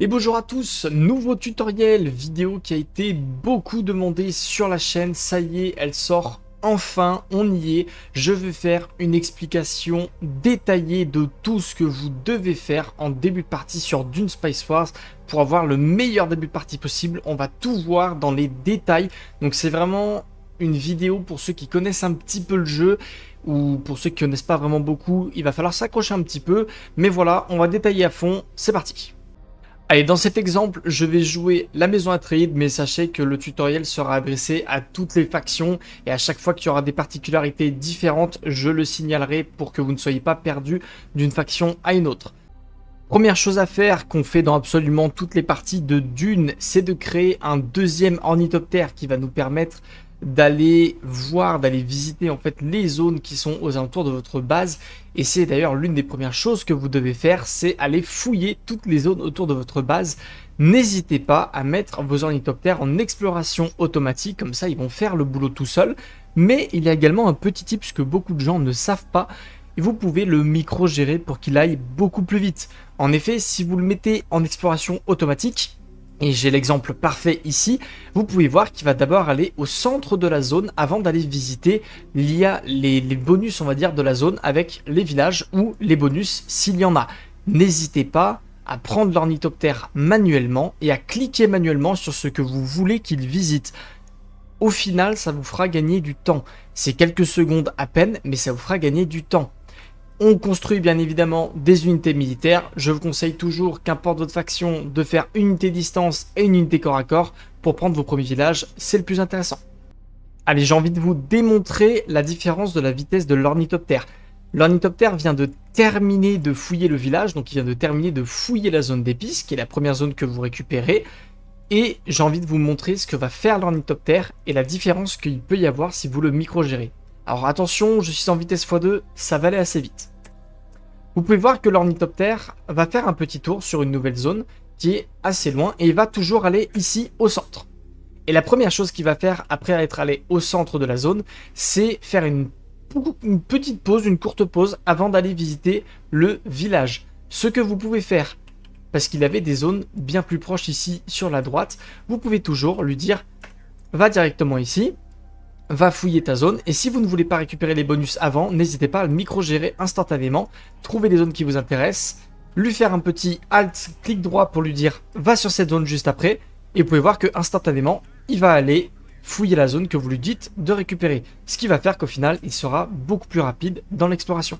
Et bonjour à tous, nouveau tutoriel vidéo qui a été beaucoup demandé sur la chaîne, ça y est, elle sort enfin, on y est, je vais faire une explication détaillée de tout ce que vous devez faire en début de partie sur Dune Spice Wars pour avoir le meilleur début de partie possible, on va tout voir dans les détails, donc c'est vraiment une vidéo pour ceux qui connaissent un petit peu le jeu ou pour ceux qui connaissent pas vraiment beaucoup, il va falloir s'accrocher un petit peu, mais voilà, on va détailler à fond, c'est parti dans cet exemple, je vais jouer la maison Atreides, mais sachez que le tutoriel sera adressé à toutes les factions et à chaque fois qu'il y aura des particularités différentes, je le signalerai pour que vous ne soyez pas perdu d'une faction à une autre. Première chose à faire qu'on fait dans absolument toutes les parties de Dune, c'est de créer un deuxième ornithoptère qui va nous permettre d'aller voir, d'aller visiter en fait les zones qui sont aux alentours de votre base. Et c'est d'ailleurs l'une des premières choses que vous devez faire, c'est aller fouiller toutes les zones autour de votre base. N'hésitez pas à mettre vos ornithoptères en exploration automatique, comme ça ils vont faire le boulot tout seul Mais il y a également un petit tip que beaucoup de gens ne savent pas, et vous pouvez le micro-gérer pour qu'il aille beaucoup plus vite. En effet, si vous le mettez en exploration automatique, et j'ai l'exemple parfait ici, vous pouvez voir qu'il va d'abord aller au centre de la zone avant d'aller visiter l'IA, les, les, bonus on va dire de la zone avec les villages ou les bonus s'il y en a. N'hésitez pas à prendre l'ornithoptère manuellement et à cliquer manuellement sur ce que vous voulez qu'il visite. Au final, ça vous fera gagner du temps. C'est quelques secondes à peine, mais ça vous fera gagner du temps. On construit bien évidemment des unités militaires. Je vous conseille toujours, qu'importe votre faction, de faire une unité distance et une unité corps à corps pour prendre vos premiers villages. C'est le plus intéressant. Allez, j'ai envie de vous démontrer la différence de la vitesse de l'ornithoptère. L'ornithoptère vient de terminer de fouiller le village, donc il vient de terminer de fouiller la zone d'épices, qui est la première zone que vous récupérez. Et j'ai envie de vous montrer ce que va faire l'ornithoptère et la différence qu'il peut y avoir si vous le micro-gérez. Alors attention, je suis en vitesse x2, ça va aller assez vite. Vous pouvez voir que l'ornithoptère va faire un petit tour sur une nouvelle zone qui est assez loin et il va toujours aller ici au centre. Et la première chose qu'il va faire après être allé au centre de la zone, c'est faire une, une, petite pause, une courte pause avant d'aller visiter le village. Ce que vous pouvez faire, parce qu'il avait des zones bien plus proches ici sur la droite, vous pouvez toujours lui dire va directement ici, va fouiller ta zone. Et si vous ne voulez pas récupérer les bonus avant, n'hésitez pas à le micro-gérer instantanément. Trouver des zones qui vous intéressent, lui faire un petit alt, clic droit pour lui dire va sur cette zone juste après. Et vous pouvez voir que instantanément, il va aller fouiller la zone que vous lui dites de récupérer. Ce qui va faire qu'au final, il sera beaucoup plus rapide dans l'exploration.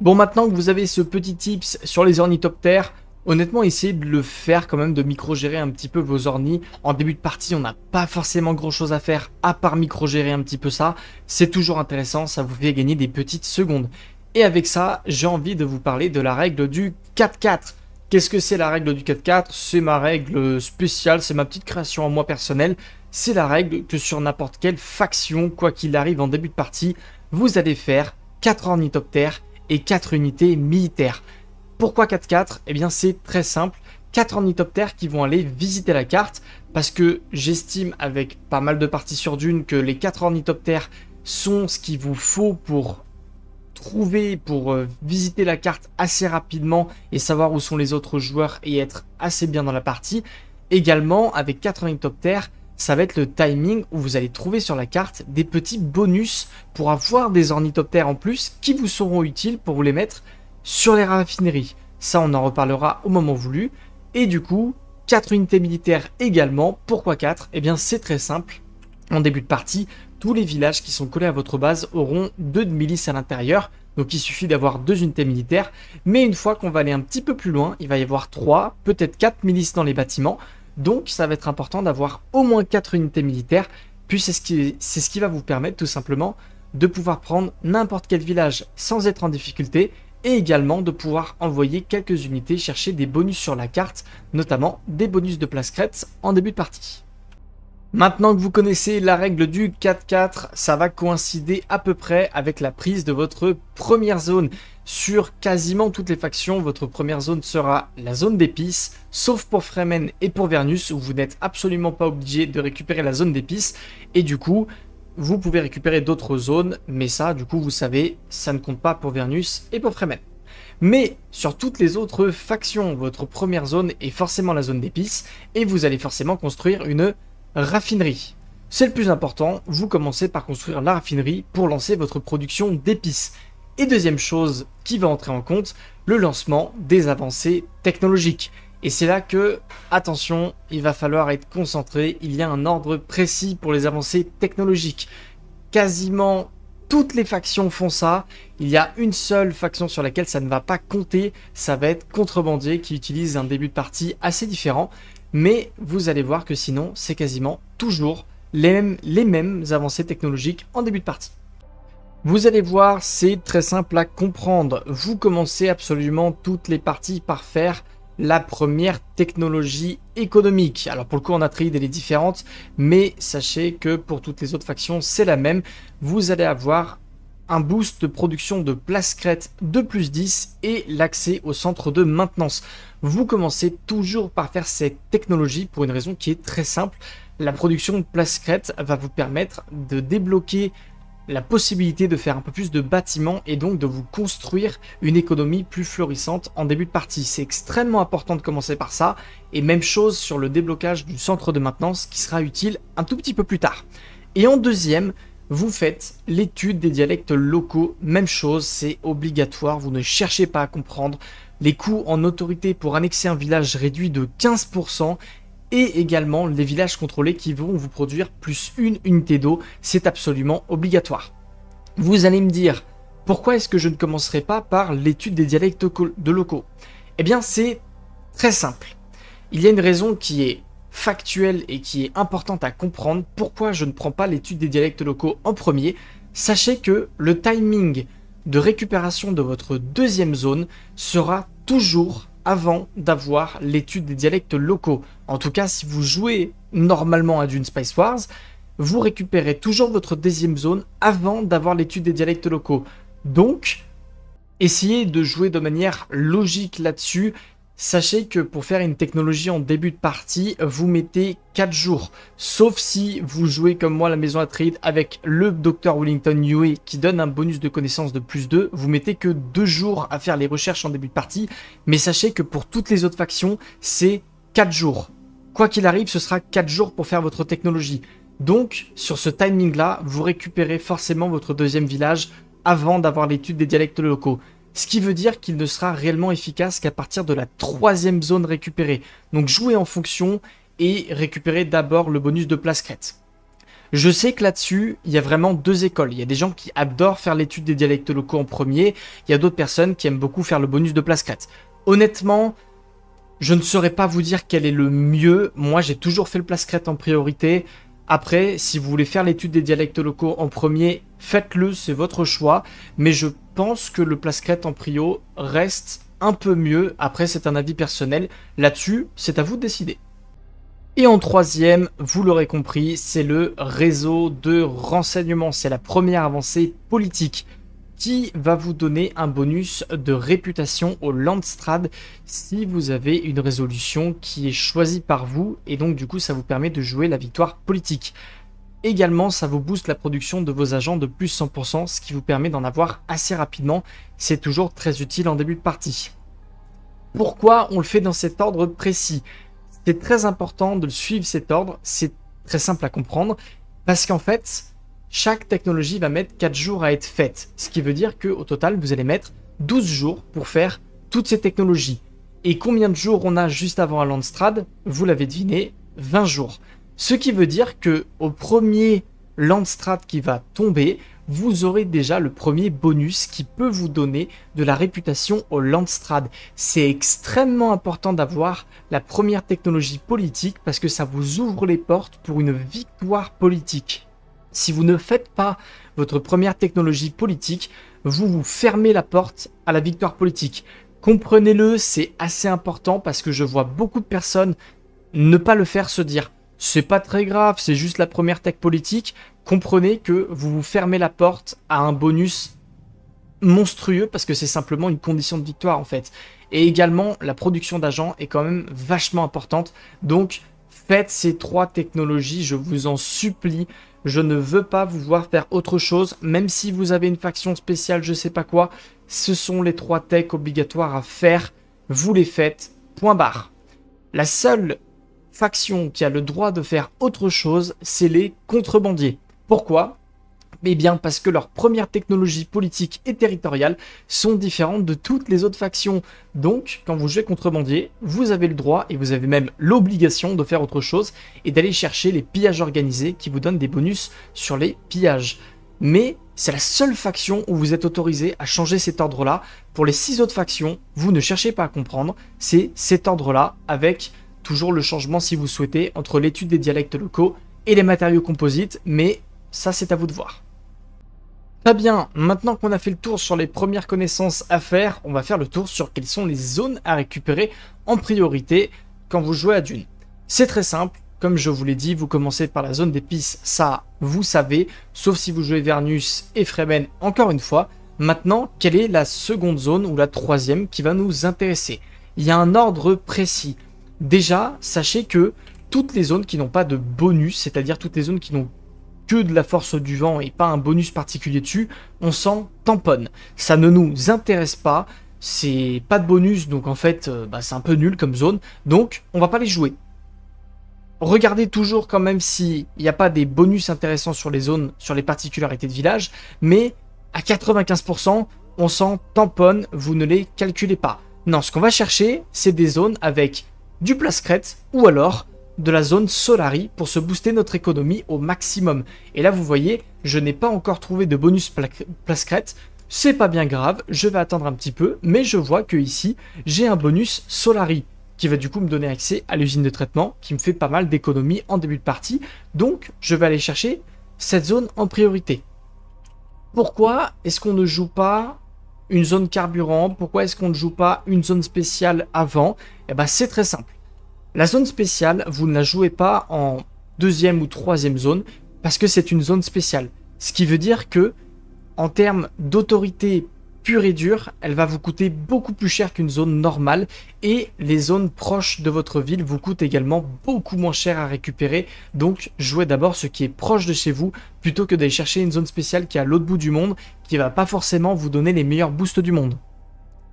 Bon, maintenant que vous avez ce petit tips sur les ornithoptères, Honnêtement, essayez de le faire quand même, de micro-gérer un petit peu vos ornis. En début de partie, on n'a pas forcément grand-chose à faire à part micro-gérer un petit peu ça. C'est toujours intéressant, ça vous fait gagner des petites secondes. Et avec ça, j'ai envie de vous parler de la règle du 4-4. Qu'est-ce que c'est la règle du 4-4 C'est ma règle spéciale, c'est ma petite création en moi personnelle. C'est la règle que sur n'importe quelle faction, quoi qu'il arrive en début de partie, vous allez faire 4 ornithoptères et 4 unités militaires. Pourquoi 4-4 Eh bien c'est très simple, 4 ornithoptères qui vont aller visiter la carte, parce que j'estime avec pas mal de parties sur Dune que les 4 ornithoptères sont ce qu'il vous faut pour trouver, pour euh, visiter la carte assez rapidement et savoir où sont les autres joueurs et être assez bien dans la partie. Également, avec 4 ornithoptères, ça va être le timing où vous allez trouver sur la carte des petits bonus pour avoir des ornithoptères en plus qui vous seront utiles pour vous les mettre sur les raffineries. Ça, on en reparlera au moment voulu. Et du coup, 4 unités militaires également. Pourquoi 4 Eh bien, c'est très simple. En début de partie, tous les villages qui sont collés à votre base auront 2 de milices à l'intérieur. Donc il suffit d'avoir deux unités militaires. Mais une fois qu'on va aller un petit peu plus loin, il va y avoir 3, peut-être 4 milices dans les bâtiments. Donc ça va être important d'avoir au moins 4 unités militaires. Puis c'est ce qui va vous permettre tout simplement de pouvoir prendre n'importe quel village sans être en difficulté et également de pouvoir envoyer quelques unités chercher des bonus sur la carte, notamment des bonus de place crête en début de partie. Maintenant que vous connaissez la règle du 4-4, ça va coïncider à peu près avec la prise de votre première zone. Sur quasiment toutes les factions, votre première zone sera la zone d'épices, sauf pour Fremen et pour Vernus, où vous n'êtes absolument pas obligé de récupérer la zone d'épices. Et du coup, vous pouvez récupérer d'autres zones, mais ça, du coup, vous savez, ça ne compte pas pour Vernus et pour Fremen. Mais sur toutes les autres factions, votre première zone est forcément la zone d'épices, et vous allez forcément construire une raffinerie. C'est le plus important, vous commencez par construire la raffinerie pour lancer votre production d'épices. Et deuxième chose qui va entrer en compte, le lancement des avancées technologiques. Et c'est là que, attention, il va falloir être concentré, il y a un ordre précis pour les avancées technologiques. Quasiment toutes les factions font ça. Il y a une seule faction sur laquelle ça ne va pas compter. Ça va être Contrebandier qui utilise un début de partie assez différent. Mais vous allez voir que sinon, c'est quasiment toujours les mêmes, les mêmes, avancées technologiques en début de partie. Vous allez voir, c'est très simple à comprendre. Vous commencez absolument toutes les parties par faire la première technologie économique. Alors pour le coup, en a elle est différente, mais sachez que pour toutes les autres factions, c'est la même. Vous allez avoir un boost de production de place crête de plus 10 et l'accès au centre de maintenance. Vous commencez toujours par faire cette technologie pour une raison qui est très simple. La production de place crête va vous permettre de débloquer la possibilité de faire un peu plus de bâtiments et donc de vous construire une économie plus florissante en début de partie. C'est extrêmement important de commencer par ça et même chose sur le déblocage du centre de maintenance qui sera utile un tout petit peu plus tard. Et en deuxième, vous faites l'étude des dialectes locaux, même chose, c'est obligatoire, vous ne cherchez pas à comprendre. Les coûts en autorité pour annexer un village réduit de 15% et également les villages contrôlés qui vont vous produire plus une unité d'eau. C'est absolument obligatoire. Vous allez me dire, pourquoi est-ce que je ne commencerai pas par l'étude des dialectes de locaux Eh bien, c'est très simple. Il y a une raison qui est factuelle et qui est importante à comprendre pourquoi je ne prends pas l'étude des dialectes locaux en premier. Sachez que le timing de récupération de votre deuxième zone sera toujours avant d'avoir l'étude des dialectes locaux. En tout cas, si vous jouez normalement à Dune Space Wars, vous récupérez toujours votre deuxième zone avant d'avoir l'étude des dialectes locaux. Donc, essayez de jouer de manière logique là-dessus Sachez que pour faire une technologie en début de partie, vous mettez 4 jours. Sauf si vous jouez comme moi la maison Atreide avec le Dr Wellington Yue qui donne un bonus de connaissance de plus 2, vous mettez que 2 jours à faire les recherches en début de partie. Mais sachez que pour toutes les autres factions, c'est 4 jours. Quoi qu'il arrive, ce sera 4 jours pour faire votre technologie. Donc, sur ce timing-là, vous récupérez forcément votre deuxième village avant d'avoir l'étude des dialectes locaux. Ce qui veut dire qu'il ne sera réellement efficace qu'à partir de la troisième zone récupérée. Donc jouez en fonction et récupérez d'abord le bonus de place crête. Je sais que là-dessus, il y a vraiment deux écoles. Il y a des gens qui adorent faire l'étude des dialectes locaux en premier, il y a d'autres personnes qui aiment beaucoup faire le bonus de place crête. Honnêtement, je ne saurais pas vous dire quel est le mieux. Moi, j'ai toujours fait le place crête en priorité. Après, si vous voulez faire l'étude des dialectes locaux en premier, faites-le, c'est votre choix. Mais je pense que le Plascrète en prio reste un peu mieux. Après, c'est un avis personnel. Là-dessus, c'est à vous de décider. Et en troisième, vous l'aurez compris, c'est le réseau de renseignements. C'est la première avancée politique qui va vous donner un bonus de réputation au Landstrad si vous avez une résolution qui est choisie par vous et donc du coup ça vous permet de jouer la victoire politique. Également, ça vous booste la production de vos agents de plus 100%, ce qui vous permet d'en avoir assez rapidement. C'est toujours très utile en début de partie. Pourquoi on le fait dans cet ordre précis C'est très important de suivre cet ordre, c'est très simple à comprendre, parce qu'en fait, chaque technologie va mettre 4 jours à être faite. Ce qui veut dire qu'au total, vous allez mettre 12 jours pour faire toutes ces technologies. Et combien de jours on a juste avant un Landstrad Vous l'avez deviné, 20 jours. Ce qui veut dire que au premier Landstrad qui va tomber, vous aurez déjà le premier bonus qui peut vous donner de la réputation au Landstrad. C'est extrêmement important d'avoir la première technologie politique parce que ça vous ouvre les portes pour une victoire politique. Si vous ne faites pas votre première technologie politique, vous vous fermez la porte à la victoire politique. Comprenez-le, c'est assez important parce que je vois beaucoup de personnes ne pas le faire se dire c'est pas très grave, c'est juste la première tech politique. Comprenez que vous vous fermez la porte à un bonus monstrueux parce que c'est simplement une condition de victoire en fait. Et également, la production d'agents est quand même vachement importante. Donc, faites ces trois technologies, je vous en supplie. Je ne veux pas vous voir faire autre chose, même si vous avez une faction spéciale, je sais pas quoi. Ce sont les trois techs obligatoires à faire. Vous les faites. Point barre. La seule faction qui a le droit de faire autre chose, c'est les contrebandiers. Pourquoi mais eh bien parce que leurs premières technologies politiques et territoriales sont différentes de toutes les autres factions. Donc, quand vous jouez contrebandier, vous avez le droit et vous avez même l'obligation de faire autre chose et d'aller chercher les pillages organisés qui vous donnent des bonus sur les pillages. Mais c'est la seule faction où vous êtes autorisé à changer cet ordre-là. Pour les six autres factions, vous ne cherchez pas à comprendre, c'est cet ordre-là avec toujours le changement si vous souhaitez entre l'étude des dialectes locaux et les matériaux composites, mais ça c'est à vous de voir. Très bien, maintenant qu'on a fait le tour sur les premières connaissances à faire, on va faire le tour sur quelles sont les zones à récupérer en priorité quand vous jouez à Dune. C'est très simple, comme je vous l'ai dit, vous commencez par la zone d'épices, ça vous savez, sauf si vous jouez Vernus et Fremen encore une fois. Maintenant, quelle est la seconde zone ou la troisième qui va nous intéresser Il y a un ordre précis. Déjà, sachez que toutes les zones qui n'ont pas de bonus, c'est-à-dire toutes les zones qui n'ont de la force du vent et pas un bonus particulier dessus, on s'en tamponne. Ça ne nous intéresse pas, c'est pas de bonus, donc en fait, euh, bah, c'est un peu nul comme zone, donc on va pas les jouer. Regardez toujours quand même s'il n'y a pas des bonus intéressants sur les zones, sur les particularités de village, mais à 95%, on s'en tamponne, vous ne les calculez pas. Non, ce qu'on va chercher, c'est des zones avec du place crête ou alors de la zone Solari pour se booster notre économie au maximum. Et là, vous voyez, je n'ai pas encore trouvé de bonus Ce C'est pas bien grave, je vais attendre un petit peu, mais je vois que ici, j'ai un bonus Solari qui va du coup me donner accès à l'usine de traitement, qui me fait pas mal d'économies en début de partie. Donc, je vais aller chercher cette zone en priorité. Pourquoi est-ce qu'on ne joue pas une zone carburant Pourquoi est-ce qu'on ne joue pas une zone spéciale avant Eh ben, c'est très simple. La zone spéciale, vous ne la jouez pas en deuxième ou troisième zone, parce que c'est une zone spéciale. Ce qui veut dire que, en termes d'autorité pure et dure, elle va vous coûter beaucoup plus cher qu'une zone normale, et les zones proches de votre ville vous coûtent également beaucoup moins cher à récupérer, donc jouez d'abord ce qui est proche de chez vous, plutôt que d'aller chercher une zone spéciale qui est à l'autre bout du monde, qui va pas forcément vous donner les meilleurs boosts du monde.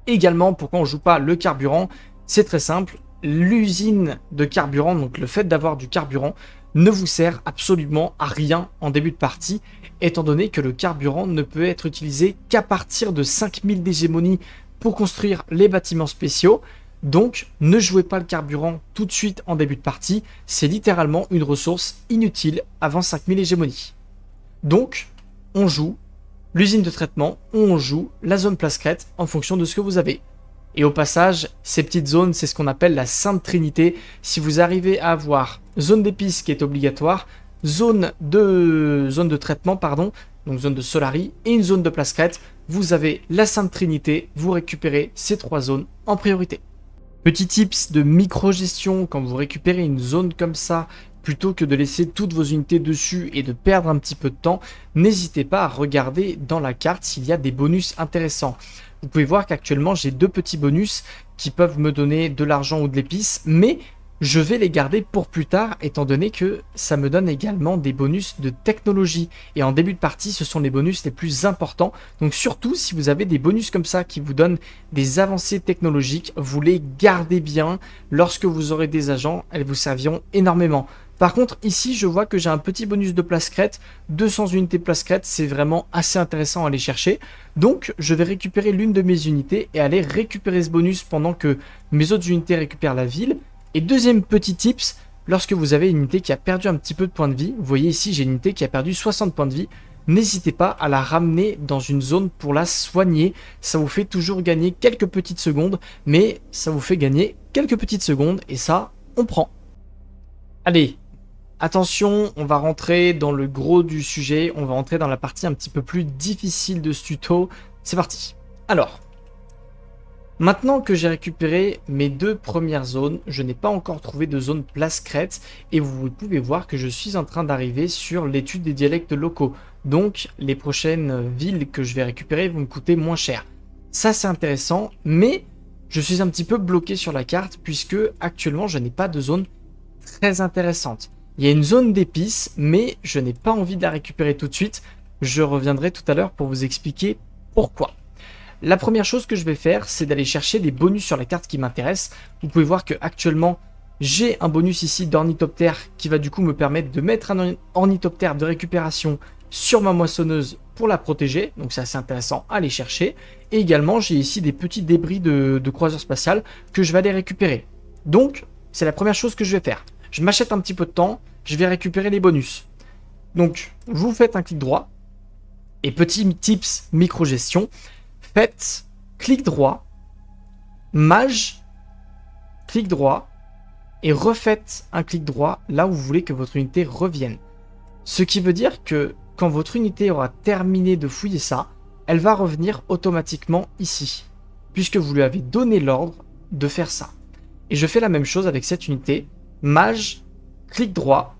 Également, pourquoi on joue pas le carburant c'est très simple, l'usine de carburant, donc le fait d'avoir du carburant, ne vous sert absolument à rien en début de partie, étant donné que le carburant ne peut être utilisé qu'à partir de 5000 d'hégémonie pour construire les bâtiments spéciaux. Donc ne jouez pas le carburant tout de suite en début de partie, c'est littéralement une ressource inutile avant 5000 hégémonies. Donc on joue l'usine de traitement, on joue la zone place crête en fonction de ce que vous avez. Et au passage, ces petites zones, c'est ce qu'on appelle la Sainte Trinité. Si vous arrivez à avoir zone d'épices qui est obligatoire, zone de, zone de traitement, pardon, donc zone de Solari, et une zone de placette, vous avez la Sainte Trinité, vous récupérez ces trois zones en priorité. Petit tips de micro-gestion, quand vous récupérez une zone comme ça plutôt que de laisser toutes vos unités dessus et de perdre un petit peu de temps, n'hésitez pas à regarder dans la carte s'il y a des bonus intéressants. Vous pouvez voir qu'actuellement j'ai deux petits bonus qui peuvent me donner de l'argent ou de l'épice, mais je vais les garder pour plus tard étant donné que ça me donne également des bonus de technologie. Et en début de partie, ce sont les bonus les plus importants. Donc surtout, si vous avez des bonus comme ça qui vous donnent des avancées technologiques, vous les gardez bien. Lorsque vous aurez des agents, elles vous serviront énormément. Par contre, ici, je vois que j'ai un petit bonus de place crête. 200 unités place crête, c'est vraiment assez intéressant à aller chercher. Donc, je vais récupérer l'une de mes unités et aller récupérer ce bonus pendant que mes autres unités récupèrent la ville. Et deuxième petit tips, lorsque vous avez une unité qui a perdu un petit peu de points de vie, vous voyez ici, j'ai une unité qui a perdu 60 points de vie, n'hésitez pas à la ramener dans une zone pour la soigner. Ça vous fait toujours gagner quelques petites secondes, mais ça vous fait gagner quelques petites secondes et ça, on prend. Allez, Attention, on va rentrer dans le gros du sujet, on va rentrer dans la partie un petit peu plus difficile de ce tuto. C'est parti. Alors, maintenant que j'ai récupéré mes deux premières zones, je n'ai pas encore trouvé de zone place crête et vous pouvez voir que je suis en train d'arriver sur l'étude des dialectes locaux. Donc, les prochaines villes que je vais récupérer vont me coûter moins cher. Ça, c'est intéressant, mais je suis un petit peu bloqué sur la carte puisque actuellement, je n'ai pas de zone très intéressante. Il y a une zone d'épices, mais je n'ai pas envie de la récupérer tout de suite. Je reviendrai tout à l'heure pour vous expliquer pourquoi. La première chose que je vais faire, c'est d'aller chercher des bonus sur la carte qui m'intéressent. Vous pouvez voir que actuellement, j'ai un bonus ici d'ornithoptère qui va du coup me permettre de mettre un ornithoptère de récupération sur ma moissonneuse pour la protéger. Donc c'est assez intéressant à aller chercher. Et également, j'ai ici des petits débris de, de croiseur spatial que je vais aller récupérer. Donc, c'est la première chose que je vais faire je m'achète un petit peu de temps, je vais récupérer les bonus. Donc, vous faites un clic droit. Et petit tips micro-gestion, faites clic droit, mage, clic droit, et refaites un clic droit là où vous voulez que votre unité revienne. Ce qui veut dire que quand votre unité aura terminé de fouiller ça, elle va revenir automatiquement ici, puisque vous lui avez donné l'ordre de faire ça. Et je fais la même chose avec cette unité, mage, clique droit,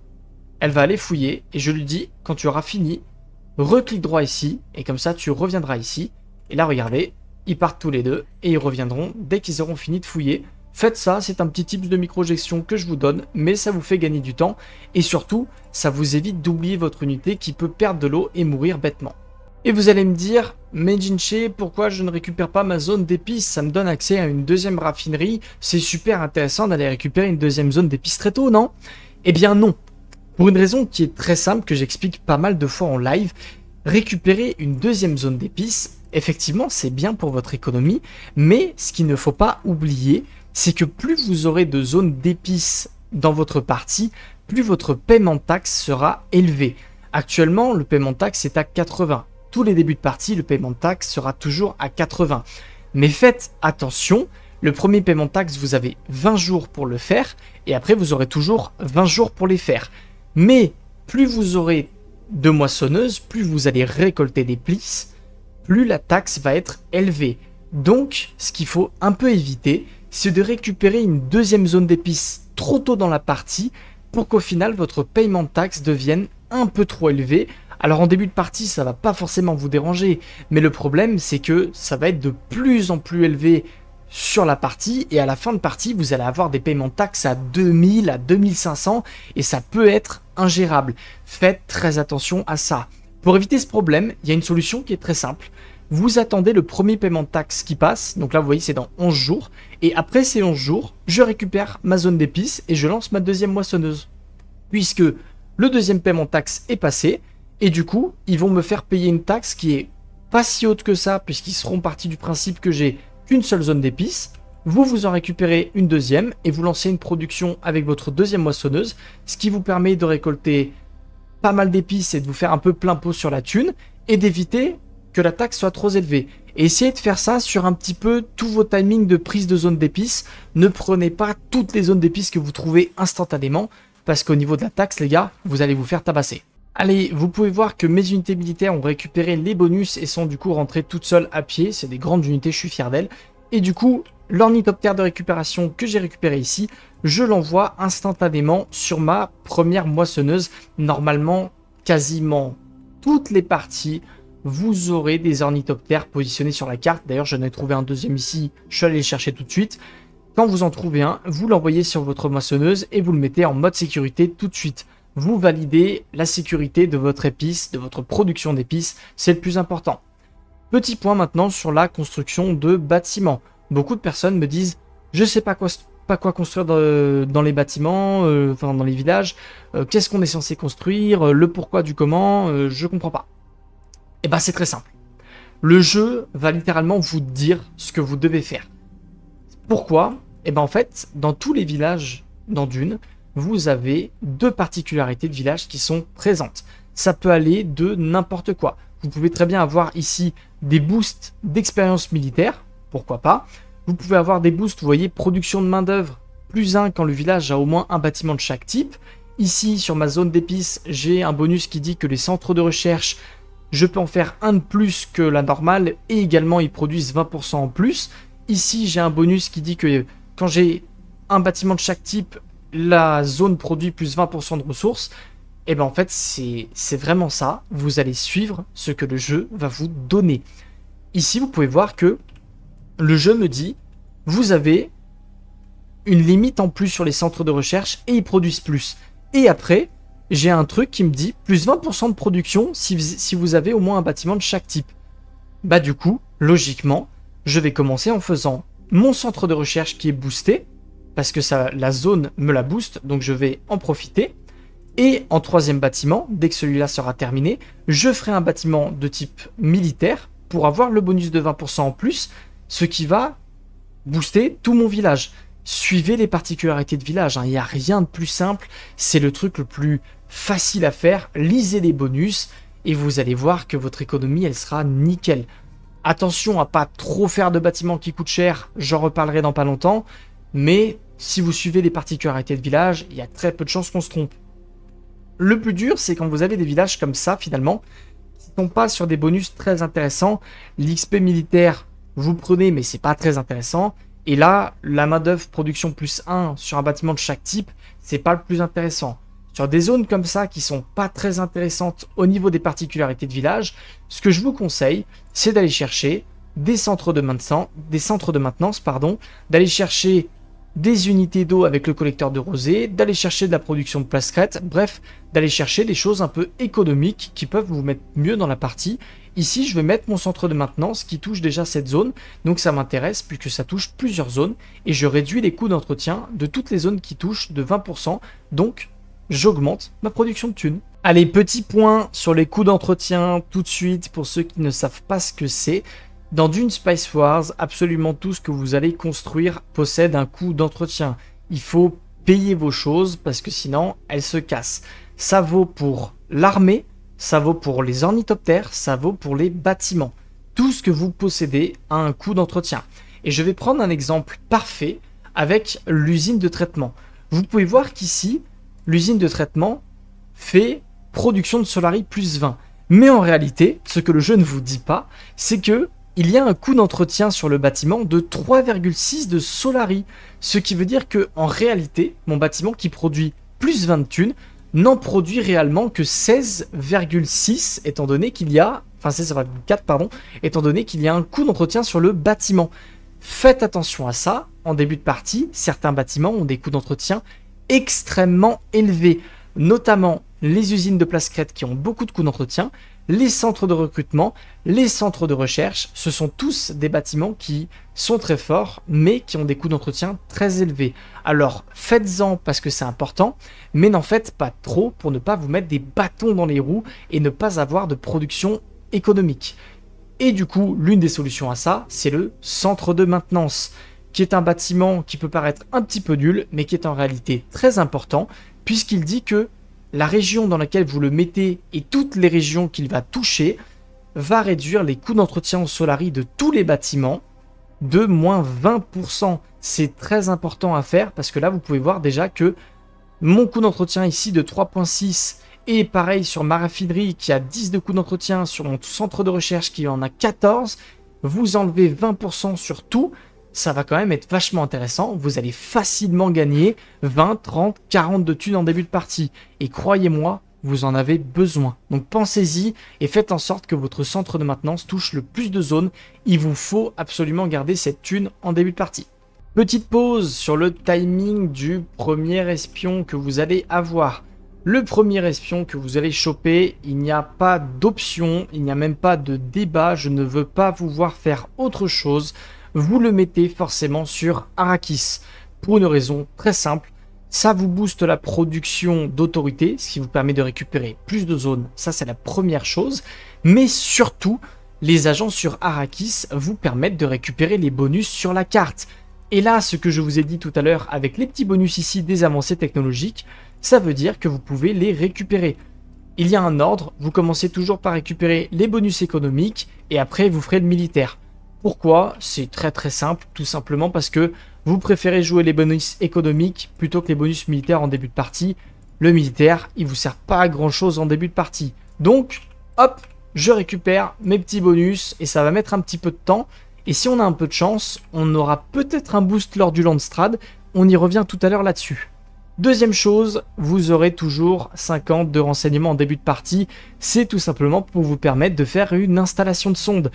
elle va aller fouiller et je lui dis quand tu auras fini, reclique droit ici et comme ça tu reviendras ici. Et là regardez, ils partent tous les deux et ils reviendront dès qu'ils auront fini de fouiller. Faites ça, c'est un petit tips de microjection que je vous donne, mais ça vous fait gagner du temps et surtout ça vous évite d'oublier votre unité qui peut perdre de l'eau et mourir bêtement. Et vous allez me dire, mais Jinche, pourquoi je ne récupère pas ma zone d'épices Ça me donne accès à une deuxième raffinerie. C'est super intéressant d'aller récupérer une deuxième zone d'épices très tôt, non Eh bien non. Pour une raison qui est très simple, que j'explique pas mal de fois en live, récupérer une deuxième zone d'épices, effectivement, c'est bien pour votre économie, mais ce qu'il ne faut pas oublier, c'est que plus vous aurez de zones d'épices dans votre partie, plus votre paiement taxe sera élevé. Actuellement, le paiement taxe est à 80 les débuts de partie, le paiement de taxe sera toujours à 80. Mais faites attention, le premier paiement de taxe, vous avez 20 jours pour le faire, et après, vous aurez toujours 20 jours pour les faire. Mais plus vous aurez de moissonneuses, plus vous allez récolter des plis, plus la taxe va être élevée. Donc, ce qu'il faut un peu éviter, c'est de récupérer une deuxième zone d'épices trop tôt dans la partie pour qu'au final votre paiement de taxe devienne un peu trop élevé alors en début de partie, ça va pas forcément vous déranger, mais le problème c'est que ça va être de plus en plus élevé sur la partie et à la fin de partie, vous allez avoir des paiements de taxes à 2000 à 2500 et ça peut être ingérable. Faites très attention à ça. Pour éviter ce problème, il y a une solution qui est très simple. Vous attendez le premier paiement de taxe qui passe, donc là vous voyez c'est dans 11 jours, et après ces 11 jours, je récupère ma zone d'épices et je lance ma deuxième moissonneuse. Puisque le deuxième paiement de taxe est passé, et du coup, ils vont me faire payer une taxe qui est pas si haute que ça, puisqu'ils seront partis du principe que j'ai qu'une seule zone d'épices. Vous vous en récupérez une deuxième et vous lancez une production avec votre deuxième moissonneuse, ce qui vous permet de récolter pas mal d'épices et de vous faire un peu plein pot sur la thune et d'éviter que la taxe soit trop élevée. Et essayez de faire ça sur un petit peu tous vos timings de prise de zone d'épices. Ne prenez pas toutes les zones d'épices que vous trouvez instantanément parce qu'au niveau de la taxe, les gars, vous allez vous faire tabasser. Allez, vous pouvez voir que mes unités militaires ont récupéré les bonus et sont du coup rentrées toutes seules à pied. C'est des grandes unités, je suis fier d'elles. Et du coup, l'ornithoptère de récupération que j'ai récupéré ici, je l'envoie instantanément sur ma première moissonneuse. Normalement, quasiment toutes les parties, vous aurez des ornithoptères positionnés sur la carte. D'ailleurs, j'en ai trouvé un deuxième ici, je suis allé le chercher tout de suite. Quand vous en trouvez un, vous l'envoyez sur votre moissonneuse et vous le mettez en mode sécurité tout de suite vous validez la sécurité de votre épice, de votre production d'épices, c'est le plus important. Petit point maintenant sur la construction de bâtiments. Beaucoup de personnes me disent je sais pas quoi, construire dans les bâtiments, euh, enfin dans les villages, euh, qu'est-ce qu'on est censé construire, euh, le pourquoi du comment, je ne comprends pas. Et eh ben c'est très simple. Le jeu va littéralement vous dire ce que vous devez faire. Pourquoi Et eh ben en fait, dans tous les villages dans Dune, vous avez deux particularités de village qui sont présentes. Ça peut aller de n'importe quoi. Vous pouvez très bien avoir ici des boosts d'expérience militaire, pourquoi pas. Vous pouvez avoir des boosts, vous voyez, production de main-d'œuvre, plus un quand le village a au moins un bâtiment de chaque type. Ici, sur ma zone d'épices, j'ai un bonus qui dit que les centres de recherche, je peux en faire un de plus que la normale et également ils produisent 20% en plus. Ici, j'ai un bonus qui dit que quand j'ai un bâtiment de chaque type, la zone produit plus 20% de ressources, et eh bien en fait c'est vraiment ça, vous allez suivre ce que le jeu va vous donner. Ici vous pouvez voir que le jeu me dit, vous avez une limite en plus sur les centres de recherche et ils produisent plus. Et après, j'ai un truc qui me dit plus 20% de production si, si vous avez au moins un bâtiment de chaque type. Bah du coup, logiquement, je vais commencer en faisant mon centre de recherche qui est boosté, parce que ça, la zone me la booste, donc je vais en profiter. Et en troisième bâtiment, dès que celui-là sera terminé, je ferai un bâtiment de type militaire pour avoir le bonus de 20% en plus, ce qui va booster tout mon village. Suivez les particularités de village, hein. il n'y a rien de plus simple, c'est le truc le plus facile à faire, lisez les bonus et vous allez voir que votre économie elle sera nickel. Attention à pas trop faire de bâtiments qui coûtent cher, j'en reparlerai dans pas longtemps, mais si vous suivez les particularités de village, il y a très peu de chances qu'on se trompe. Le plus dur, c'est quand vous avez des villages comme ça, finalement, qui ne sont pas sur des bonus très intéressants. L'XP militaire, vous prenez, mais c'est pas très intéressant. Et là, la main-d'œuvre production plus 1 sur un bâtiment de chaque type, c'est pas le plus intéressant. Sur des zones comme ça qui sont pas très intéressantes au niveau des particularités de village, ce que je vous conseille, c'est d'aller chercher des centres de maintenance, des de d'aller chercher des unités d'eau avec le collecteur de rosée, d'aller chercher de la production de place bref, d'aller chercher des choses un peu économiques qui peuvent vous mettre mieux dans la partie. Ici, je vais mettre mon centre de maintenance qui touche déjà cette zone, donc ça m'intéresse puisque ça touche plusieurs zones, et je réduis les coûts d'entretien de toutes les zones qui touchent de 20%, donc j'augmente ma production de thunes. Allez, petit point sur les coûts d'entretien tout de suite pour ceux qui ne savent pas ce que c'est. Dans Dune Spice Wars, absolument tout ce que vous allez construire possède un coût d'entretien. Il faut payer vos choses parce que sinon elles se cassent. Ça vaut pour l'armée, ça vaut pour les ornithoptères, ça vaut pour les bâtiments. Tout ce que vous possédez a un coût d'entretien. Et je vais prendre un exemple parfait avec l'usine de traitement. Vous pouvez voir qu'ici, l'usine de traitement fait production de Solari plus 20. Mais en réalité, ce que le jeu ne vous dit pas, c'est que il y a un coût d'entretien sur le bâtiment de 3,6 de Solari, ce qui veut dire que en réalité, mon bâtiment qui produit plus 20 thunes n'en produit réellement que 16,6 étant donné qu'il y a enfin 16,4 pardon, étant donné qu'il y a un coût d'entretien sur le bâtiment. Faites attention à ça, en début de partie, certains bâtiments ont des coûts d'entretien extrêmement élevés, notamment les usines de crête qui ont beaucoup de coûts d'entretien, les centres de recrutement, les centres de recherche, ce sont tous des bâtiments qui sont très forts, mais qui ont des coûts d'entretien très élevés. Alors faites-en parce que c'est important, mais n'en faites pas trop pour ne pas vous mettre des bâtons dans les roues et ne pas avoir de production économique. Et du coup, l'une des solutions à ça, c'est le centre de maintenance, qui est un bâtiment qui peut paraître un petit peu nul, mais qui est en réalité très important, puisqu'il dit que la région dans laquelle vous le mettez et toutes les régions qu'il va toucher va réduire les coûts d'entretien au Solari de tous les bâtiments de moins 20%. C'est très important à faire parce que là, vous pouvez voir déjà que mon coût d'entretien ici de 3.6 et pareil sur ma raffinerie qui a 10 de coûts d'entretien, sur mon centre de recherche qui en a 14, vous enlevez 20% sur tout, ça va quand même être vachement intéressant. Vous allez facilement gagner 20, 30, 40 de thunes en début de partie. Et croyez-moi, vous en avez besoin. Donc pensez-y et faites en sorte que votre centre de maintenance touche le plus de zones. Il vous faut absolument garder cette thune en début de partie. Petite pause sur le timing du premier espion que vous allez avoir. Le premier espion que vous allez choper, il n'y a pas d'option, il n'y a même pas de débat, je ne veux pas vous voir faire autre chose vous le mettez forcément sur Arrakis. Pour une raison très simple, ça vous booste la production d'autorité, ce qui vous permet de récupérer plus de zones, ça c'est la première chose. Mais surtout, les agents sur Arrakis vous permettent de récupérer les bonus sur la carte. Et là, ce que je vous ai dit tout à l'heure avec les petits bonus ici des avancées technologiques, ça veut dire que vous pouvez les récupérer. Il y a un ordre, vous commencez toujours par récupérer les bonus économiques et après vous ferez le militaire. Pourquoi C'est très très simple, tout simplement parce que vous préférez jouer les bonus économiques plutôt que les bonus militaires en début de partie. Le militaire, il vous sert pas à grand chose en début de partie. Donc, hop, je récupère mes petits bonus et ça va mettre un petit peu de temps. Et si on a un peu de chance, on aura peut-être un boost lors du Landstrad. On y revient tout à l'heure là-dessus. Deuxième chose, vous aurez toujours 50 de renseignements en début de partie. C'est tout simplement pour vous permettre de faire une installation de sonde.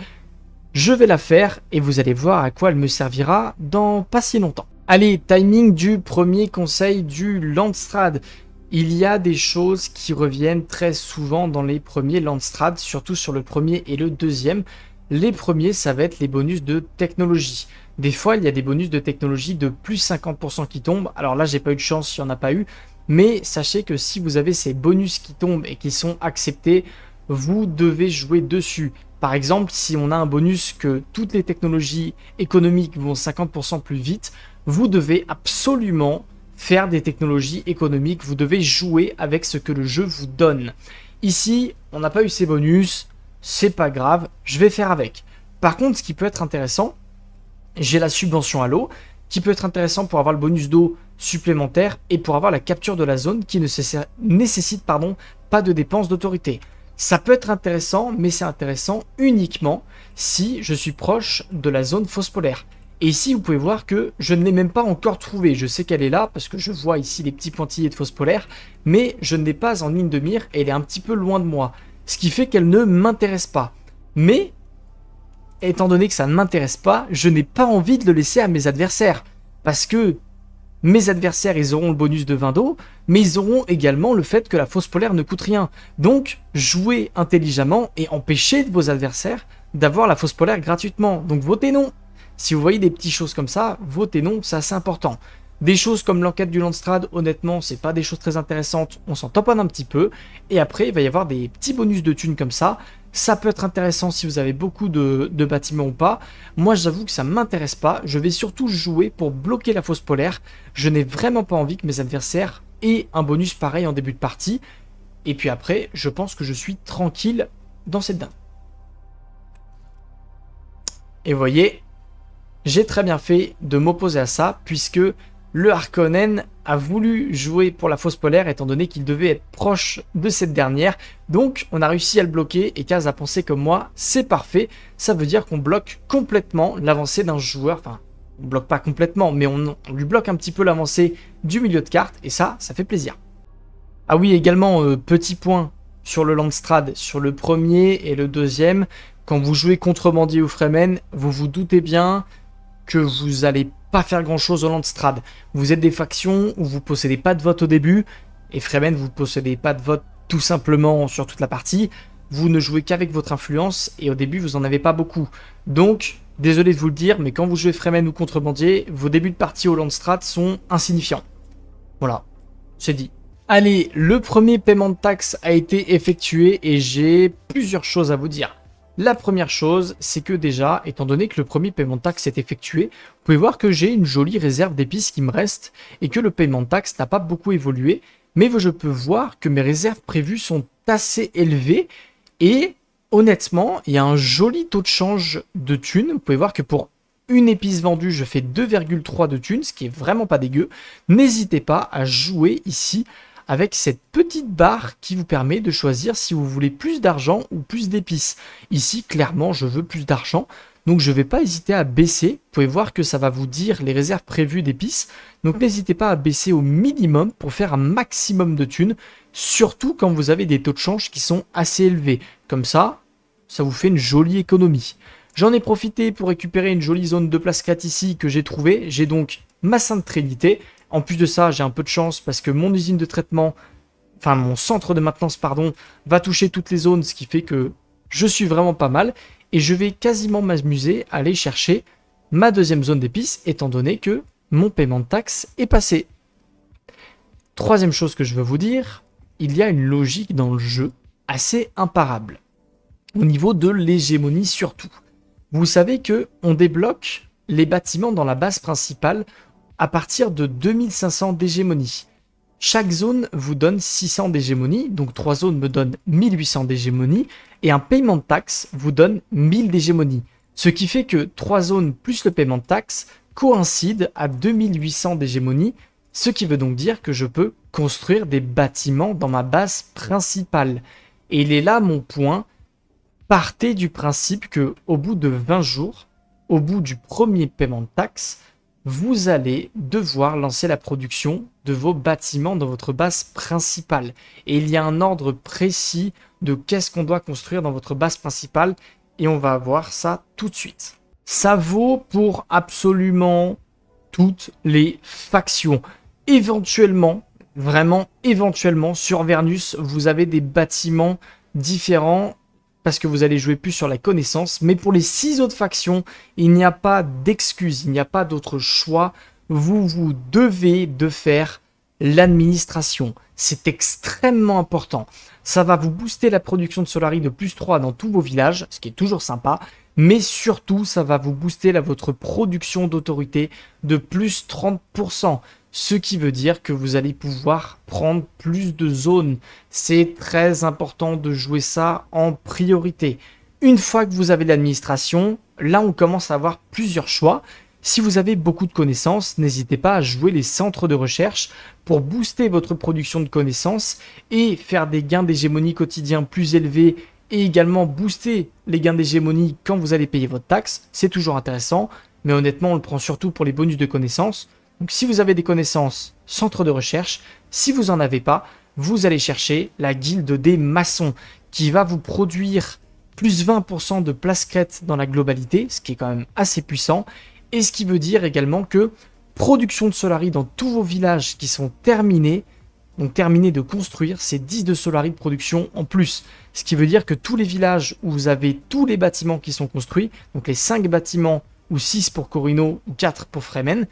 Je vais la faire et vous allez voir à quoi elle me servira dans pas si longtemps. Allez, timing du premier conseil du Landstrad. Il y a des choses qui reviennent très souvent dans les premiers Landstrad, surtout sur le premier et le deuxième. Les premiers, ça va être les bonus de technologie. Des fois, il y a des bonus de technologie de plus 50% qui tombent. Alors là, j'ai pas eu de chance, il n'y en a pas eu. Mais sachez que si vous avez ces bonus qui tombent et qui sont acceptés, vous devez jouer dessus. Par exemple, si on a un bonus que toutes les technologies économiques vont 50% plus vite, vous devez absolument faire des technologies économiques, vous devez jouer avec ce que le jeu vous donne. Ici, on n'a pas eu ces bonus, c'est pas grave, je vais faire avec. Par contre, ce qui peut être intéressant, j'ai la subvention à l'eau, qui peut être intéressant pour avoir le bonus d'eau supplémentaire et pour avoir la capture de la zone qui ne nécessite pardon, pas de dépenses d'autorité. Ça peut être intéressant, mais c'est intéressant uniquement si je suis proche de la zone fausse polaire. Et ici, vous pouvez voir que je ne l'ai même pas encore trouvée. Je sais qu'elle est là parce que je vois ici les petits pointillés de fausse polaire, mais je ne l'ai pas en ligne de mire et elle est un petit peu loin de moi. Ce qui fait qu'elle ne m'intéresse pas. Mais, étant donné que ça ne m'intéresse pas, je n'ai pas envie de le laisser à mes adversaires. Parce que mes adversaires, ils auront le bonus de 20 d'eau, mais ils auront également le fait que la fausse polaire ne coûte rien. Donc, jouez intelligemment et empêchez vos adversaires d'avoir la fausse polaire gratuitement. Donc, votez non. Si vous voyez des petites choses comme ça, votez non, c'est assez important. Des choses comme l'enquête du Landstrad, honnêtement, c'est pas des choses très intéressantes, on s'en tamponne un petit peu. Et après, il va y avoir des petits bonus de thunes comme ça, ça peut être intéressant si vous avez beaucoup de, bâtiments ou pas. Moi, j'avoue que ça m'intéresse pas. Je vais surtout jouer pour bloquer la fosse polaire. Je n'ai vraiment pas envie que mes adversaires aient un bonus pareil en début de partie. Et puis après, je pense que je suis tranquille dans cette dinde. Et vous voyez, j'ai très bien fait de m'opposer à ça, puisque le Harkonnen a voulu jouer pour la fosse polaire étant donné qu'il devait être proche de cette dernière. Donc on a réussi à le bloquer et Kaz a pensé comme moi, c'est parfait, ça veut dire qu'on bloque complètement l'avancée d'un joueur, enfin on bloque pas complètement mais on, lui bloque un petit peu l'avancée du milieu de carte et ça, ça fait plaisir. Ah oui également, euh, petit point sur le Landstrad, sur le premier et le deuxième, quand vous jouez contre ou Fremen, vous vous doutez bien que vous allez pas faire grand chose au Landstrad. Vous êtes des factions où vous possédez pas de vote au début, et Fremen, vous possédez pas de vote tout simplement sur toute la partie. Vous ne jouez qu'avec votre influence, et au début, vous en avez pas beaucoup. Donc, désolé de vous le dire, mais quand vous jouez Fremen ou Contrebandier, vos débuts de partie au Landstrad sont insignifiants. Voilà, c'est dit. Allez, le premier paiement de taxes a été effectué et j'ai plusieurs choses à vous dire. La première chose, c'est que déjà, étant donné que le premier paiement de taxe est effectué, vous pouvez voir que j'ai une jolie réserve d'épices qui me reste et que le paiement de taxe n'a pas beaucoup évolué, mais je peux voir que mes réserves prévues sont assez élevées et honnêtement, il y a un joli taux de change de thunes. Vous pouvez voir que pour une épice vendue, je fais 2,3 de thunes, ce qui est vraiment pas dégueu. N'hésitez pas à jouer ici avec cette petite barre qui vous permet de choisir si vous voulez plus d'argent ou plus d'épices. Ici, clairement, je veux plus d'argent, donc je ne vais pas hésiter à baisser. Vous pouvez voir que ça va vous dire les réserves prévues d'épices. Donc n'hésitez pas à baisser au minimum pour faire un maximum de thunes, surtout quand vous avez des taux de change qui sont assez élevés. Comme ça, ça vous fait une jolie économie. J'en ai profité pour récupérer une jolie zone de place 4 ici que j'ai trouvée. J'ai donc ma Sainte Trinité, en plus de ça, j'ai un peu de chance parce que mon usine de traitement, enfin mon centre de maintenance, pardon, va toucher toutes les zones, ce qui fait que je suis vraiment pas mal. Et je vais quasiment m'amuser à aller chercher ma deuxième zone d'épices, étant donné que mon paiement de taxes est passé. Troisième chose que je veux vous dire, il y a une logique dans le jeu assez imparable. Au niveau de l'hégémonie surtout. Vous savez que on débloque les bâtiments dans la base principale à partir de 2500 d'hégémonie. Chaque zone vous donne 600 d'hégémonie, donc 3 zones me donnent 1800 d'hégémonie, et un paiement de taxe vous donne 1000 d'hégémonie. Ce qui fait que 3 zones plus le paiement de taxe coïncident à 2800 d'hégémonie, ce qui veut donc dire que je peux construire des bâtiments dans ma base principale. Et il est là mon point, partez du principe que au bout de 20 jours, au bout du premier paiement de taxe, vous allez devoir lancer la production de vos bâtiments dans votre base principale. Et il y a un ordre précis de qu'est-ce qu'on doit construire dans votre base principale et on va voir ça tout de suite. Ça vaut pour absolument toutes les factions. Éventuellement, vraiment éventuellement, sur Vernus, vous avez des bâtiments différents parce que vous allez jouer plus sur la connaissance. Mais pour les six autres factions, il n'y a pas d'excuse, il n'y a pas d'autre choix. Vous vous devez de faire l'administration. C'est extrêmement important. Ça va vous booster la production de Solari de plus 3 dans tous vos villages, ce qui est toujours sympa mais surtout ça va vous booster votre production d'autorité de plus 30%. Ce qui veut dire que vous allez pouvoir prendre plus de zones. C'est très important de jouer ça en priorité. Une fois que vous avez l'administration, là on commence à avoir plusieurs choix. Si vous avez beaucoup de connaissances, n'hésitez pas à jouer les centres de recherche pour booster votre production de connaissances et faire des gains d'hégémonie quotidien plus élevés et également booster les gains d'hégémonie quand vous allez payer votre taxe. C'est toujours intéressant, mais honnêtement, on le prend surtout pour les bonus de connaissances. Donc si vous avez des connaissances, centre de recherche, si vous n'en avez pas, vous allez chercher la guilde des maçons qui va vous produire plus 20% de place crête dans la globalité, ce qui est quand même assez puissant, et ce qui veut dire également que production de Solari dans tous vos villages qui sont terminés, terminé de construire ces 10 de Solari de production en plus. Ce qui veut dire que tous les villages où vous avez tous les bâtiments qui sont construits, donc les 5 bâtiments ou 6 pour Corino ou 4 pour Fremen,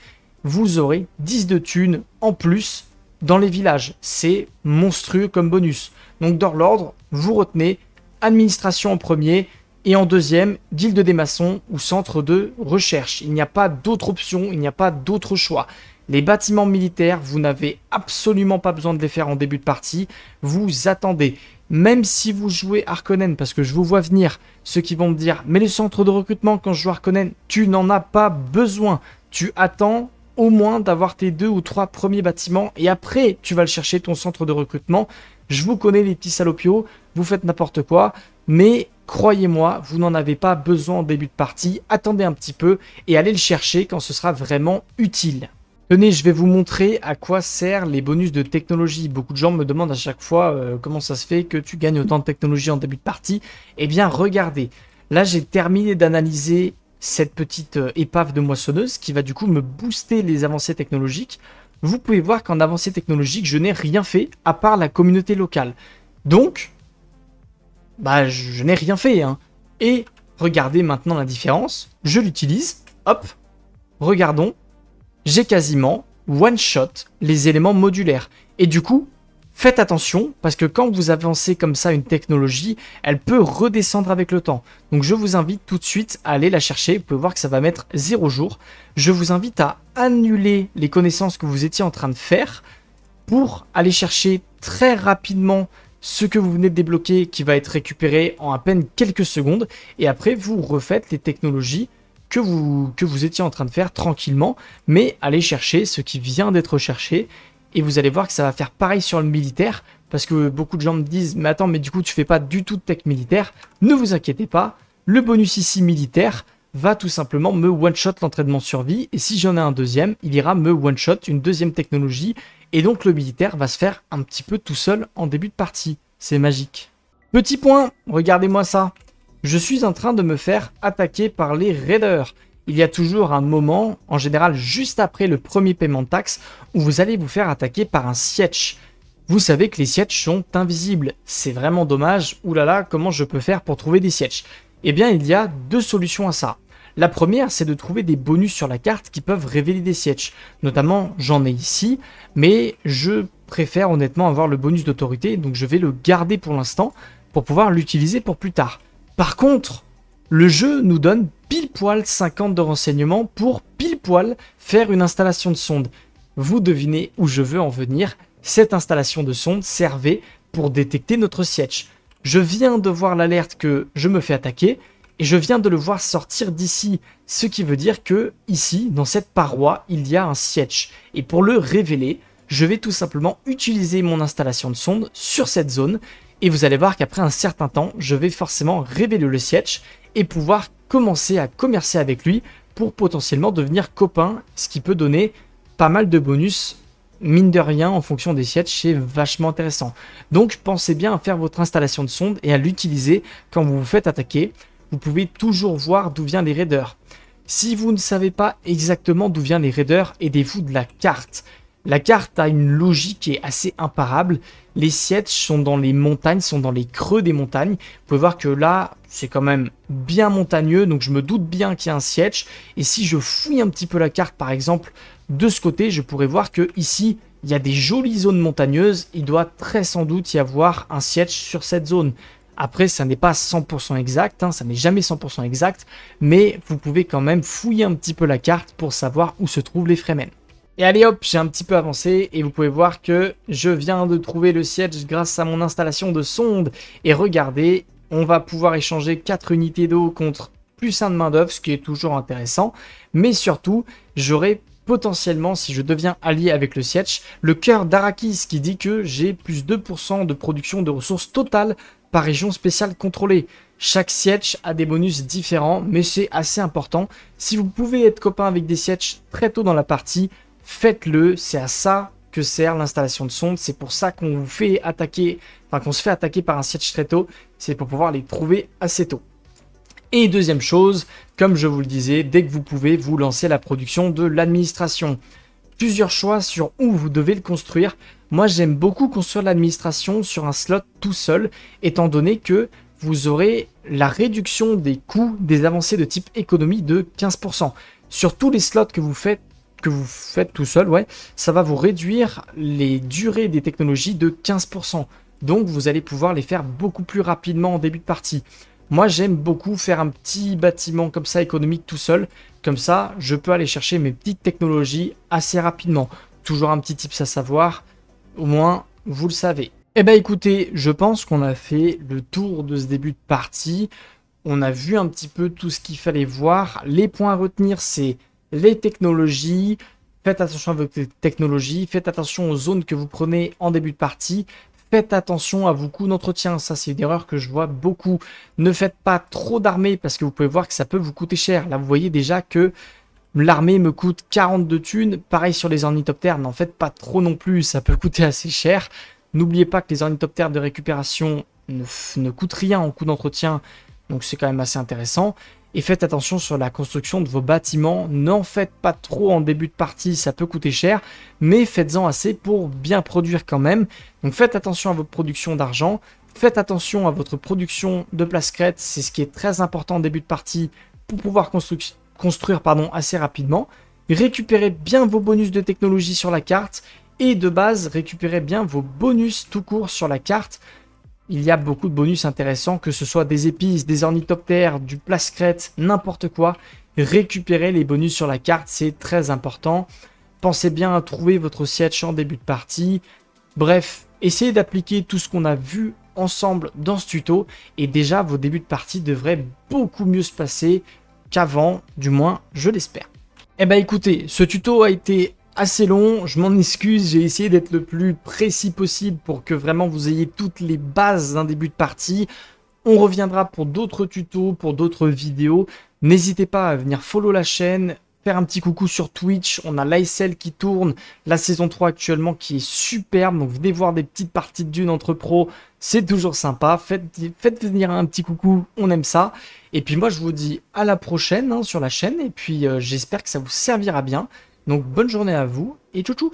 vous aurez 10 de thunes en plus dans les villages. C'est monstrueux comme bonus. Donc dans l'ordre, vous retenez administration en premier et en deuxième, guilde de maçons ou centre de recherche. Il n'y a pas d'autre option, il n'y a pas d'autre choix. Les bâtiments militaires, vous n'avez absolument pas besoin de les faire en début de partie. Vous attendez. Même si vous jouez Harkonnen, parce que je vous vois venir, ceux qui vont me dire « Mais le centre de recrutement, quand je joue Harkonnen, tu n'en as pas besoin. Tu attends au moins d'avoir tes deux ou trois premiers bâtiments et après, tu vas le chercher, ton centre de recrutement. » Je vous connais les petits salopios, vous faites n'importe quoi, mais croyez-moi, vous n'en avez pas besoin en début de partie. Attendez un petit peu et allez le chercher quand ce sera vraiment utile. Tenez, je vais vous montrer à quoi servent les bonus de technologie. Beaucoup de gens me demandent à chaque fois euh, comment ça se fait que tu gagnes autant de technologie en début de partie. Eh bien, regardez. Là, j'ai terminé d'analyser cette petite euh, épave de moissonneuse qui va du coup me booster les avancées technologiques. Vous pouvez voir qu'en avancées technologiques, je n'ai rien fait à part la communauté locale. Donc, bah, je, n'ai rien fait. Hein. Et regardez maintenant la différence. Je l'utilise. Hop. Regardons j'ai quasiment one-shot les éléments modulaires. Et du coup, faites attention, parce que quand vous avancez comme ça une technologie, elle peut redescendre avec le temps. Donc je vous invite tout de suite à aller la chercher, vous pouvez voir que ça va mettre 0 jour. Je vous invite à annuler les connaissances que vous étiez en train de faire, pour aller chercher très rapidement ce que vous venez de débloquer qui va être récupéré en à peine quelques secondes et après vous refaites les technologies que vous, que vous étiez en train de faire tranquillement, mais allez chercher ce qui vient d'être cherché et vous allez voir que ça va faire pareil sur le militaire parce que beaucoup de gens me disent mais attends mais du coup tu fais pas du tout de tech militaire. Ne vous inquiétez pas, le bonus ici militaire va tout simplement me one-shot l'entraînement survie et si j'en ai un deuxième, il ira me one-shot une deuxième technologie et donc le militaire va se faire un petit peu tout seul en début de partie. C'est magique. Petit point, regardez-moi ça je suis en train de me faire attaquer par les raiders. Il y a toujours un moment, en général juste après le premier paiement de taxe, où vous allez vous faire attaquer par un siège. Vous savez que les sièges sont invisibles. C'est vraiment dommage. Oulala, là là, comment je peux faire pour trouver des sièges Eh bien, il y a deux solutions à ça. La première, c'est de trouver des bonus sur la carte qui peuvent révéler des sièges. Notamment, j'en ai ici, mais je préfère honnêtement avoir le bonus d'autorité, donc je vais le garder pour l'instant pour pouvoir l'utiliser pour plus tard. Par contre, le jeu nous donne pile poil 50 de renseignements pour pile poil faire une installation de sonde. Vous devinez où je veux en venir. Cette installation de sonde servait pour détecter notre siège. Je viens de voir l'alerte que je me fais attaquer et je viens de le voir sortir d'ici, ce qui veut dire que ici, dans cette paroi, il y a un siège. Et pour le révéler, je vais tout simplement utiliser mon installation de sonde sur cette zone et vous allez voir qu'après un certain temps, je vais forcément révéler le siège et pouvoir commencer à commercer avec lui pour potentiellement devenir copain, ce qui peut donner pas mal de bonus mine de rien, en fonction des sièges, c'est vachement intéressant. Donc pensez bien à faire votre installation de sonde et à l'utiliser quand vous vous faites attaquer. Vous pouvez toujours voir d'où viennent les raiders. Si vous ne savez pas exactement d'où viennent les raiders, aidez-vous de la carte. La carte a une logique qui est assez imparable. Les sièges sont dans les montagnes, sont dans les creux des montagnes. Vous pouvez voir que là, c'est quand même bien montagneux, donc je me doute bien qu'il y a un siège. Et si je fouille un petit peu la carte, par exemple, de ce côté, je pourrais voir que ici, il y a des jolies zones montagneuses. Il doit très sans doute y avoir un siège sur cette zone. Après, ça n'est pas 100% exact, hein, ça n'est jamais 100% exact, mais vous pouvez quand même fouiller un petit peu la carte pour savoir où se trouvent les Fremen. Et allez hop, j'ai un petit peu avancé et vous pouvez voir que je viens de trouver le siège grâce à mon installation de sonde. Et regardez, on va pouvoir échanger 4 unités d'eau contre plus un de main d'œuvre, ce qui est toujours intéressant. Mais surtout, j'aurai potentiellement, si je deviens allié avec le siège, le cœur d'Arakis qui dit que j'ai plus 2% de production de ressources totales par région spéciale contrôlée. Chaque siège a des bonus différents, mais c'est assez important. Si vous pouvez être copain avec des sièges très tôt dans la partie, faites-le, c'est à ça que sert l'installation de sondes, c'est pour ça qu'on vous fait attaquer, enfin qu'on se fait attaquer par un siège très tôt, c'est pour pouvoir les trouver assez tôt. Et deuxième chose, comme je vous le disais, dès que vous pouvez, vous lancez la production de l'administration. Plusieurs choix sur où vous devez le construire. Moi, j'aime beaucoup construire l'administration sur un slot tout seul, étant donné que vous aurez la réduction des coûts des avancées de type économie de 15%. Sur tous les slots que vous faites, que vous faites tout seul, ouais, ça va vous réduire les durées des technologies de 15%. Donc vous allez pouvoir les faire beaucoup plus rapidement en début de partie. Moi j'aime beaucoup faire un petit bâtiment comme ça économique tout seul. Comme ça je peux aller chercher mes petites technologies assez rapidement. Toujours un petit tips à savoir, au moins vous le savez. Eh ben écoutez, je pense qu'on a fait le tour de ce début de partie. On a vu un petit peu tout ce qu'il fallait voir. Les points à retenir c'est les technologies, faites attention à vos technologies, faites attention aux zones que vous prenez en début de partie, faites attention à vos coûts d'entretien. Ça, c'est une erreur que je vois beaucoup. Ne faites pas trop d'armées parce que vous pouvez voir que ça peut vous coûter cher. Là, vous voyez déjà que l'armée me coûte 42 thunes. Pareil sur les ornithoptères, n'en faites pas trop non plus. Ça peut coûter assez cher. N'oubliez pas que les ornithoptères de récupération ne, ne coûtent rien en coût d'entretien. Donc, c'est quand même assez intéressant. Et faites attention sur la construction de vos bâtiments. N'en faites pas trop en début de partie, ça peut coûter cher, mais faites-en assez pour bien produire quand même. Donc faites attention à votre production d'argent. Faites attention à votre production de place crête, c'est ce qui est très important en début de partie pour pouvoir construire, pardon, assez rapidement. Récupérez bien vos bonus de technologie sur la carte et de base récupérez bien vos bonus tout court sur la carte il y a beaucoup de bonus intéressants, que ce soit des épices, des ornithoptères, du plascrète, n'importe quoi. Récupérez les bonus sur la carte, c'est très important. Pensez bien à trouver votre siège en début de partie. Bref, essayez d'appliquer tout ce qu'on a vu ensemble dans ce tuto et déjà vos débuts de partie devraient beaucoup mieux se passer qu'avant, du moins je l'espère. Eh bien, écoutez, ce tuto a été assez long, je m'en excuse, j'ai essayé d'être le plus précis possible pour que vraiment vous ayez toutes les bases d'un début de partie. On reviendra pour d'autres tutos, pour d'autres vidéos. N'hésitez pas à venir follow la chaîne, faire un petit coucou sur Twitch. On a l'ISL qui tourne, la saison 3 actuellement qui est superbe. Donc venez voir des petites parties de d'une entre pro, c'est toujours sympa. Faites, venir un petit coucou, on aime ça. Et puis moi je vous dis à la prochaine hein, sur la chaîne et puis euh, j'espère que ça vous servira bien. Donc bonne journée à vous et tchou